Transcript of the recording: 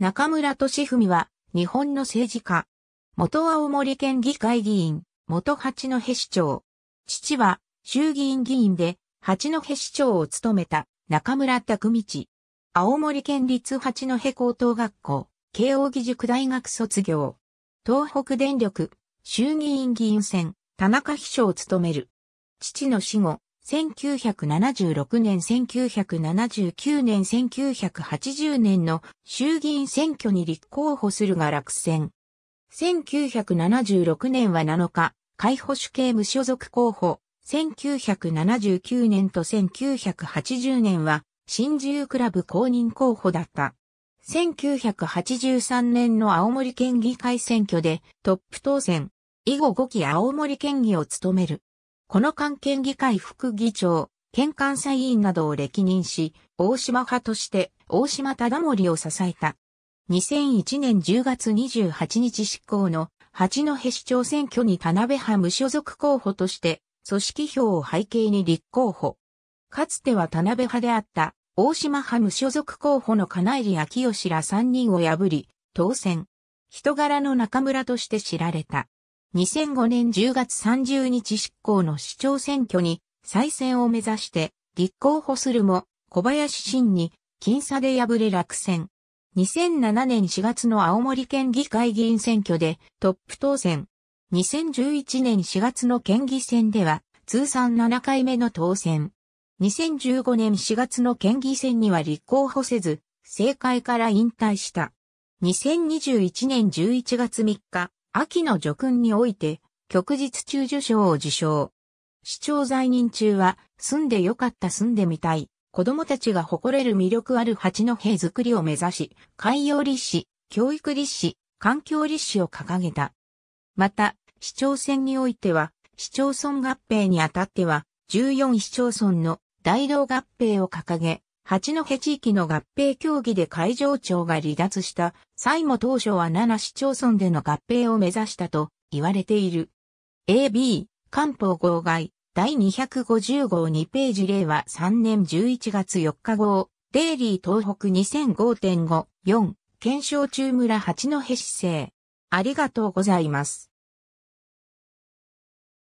中村俊文は、日本の政治家。元青森県議会議員、元八戸市長。父は、衆議院議員で、八戸市長を務めた、中村拓道。青森県立八戸高等学校、慶応義塾大学卒業。東北電力、衆議院議員選、田中秘書を務める。父の死後、1976年、1979年、1980年の衆議院選挙に立候補するが落選。1976年は7日、解保守系無所属候補。1979年と1980年は、新自由クラブ公認候補だった。1983年の青森県議会選挙でトップ当選。以後5期青森県議を務める。この関県議会副議長、県関査委員などを歴任し、大島派として大島忠盛を支えた。2001年10月28日執行の八戸市長選挙に田辺派無所属候補として、組織票を背景に立候補。かつては田辺派であった大島派無所属候補の金入昭義ら3人を破り、当選。人柄の中村として知られた。2005年10月30日執行の市長選挙に再選を目指して立候補するも小林真に僅差で敗れ落選。2007年4月の青森県議会議員選挙でトップ当選。2011年4月の県議選では通算7回目の当選。2015年4月の県議選には立候補せず、政界から引退した。2021年11月3日、秋の叙勲において、旭日中受賞を受賞。市長在任中は、住んでよかった住んでみたい、子供たちが誇れる魅力ある八戸づくりを目指し、海洋立志、教育立志、環境立志を掲げた。また、市長選においては、市町村合併にあたっては、14市町村の大道合併を掲げ、八戸地域の合併協議で海上庁が離脱した際も当初は7市町村での合併を目指したと言われている。AB、官報号外、第250号2ページ令和3年11月4日号、デイリー東北2005.5、4、検証中村八戸市政。ありがとうございます。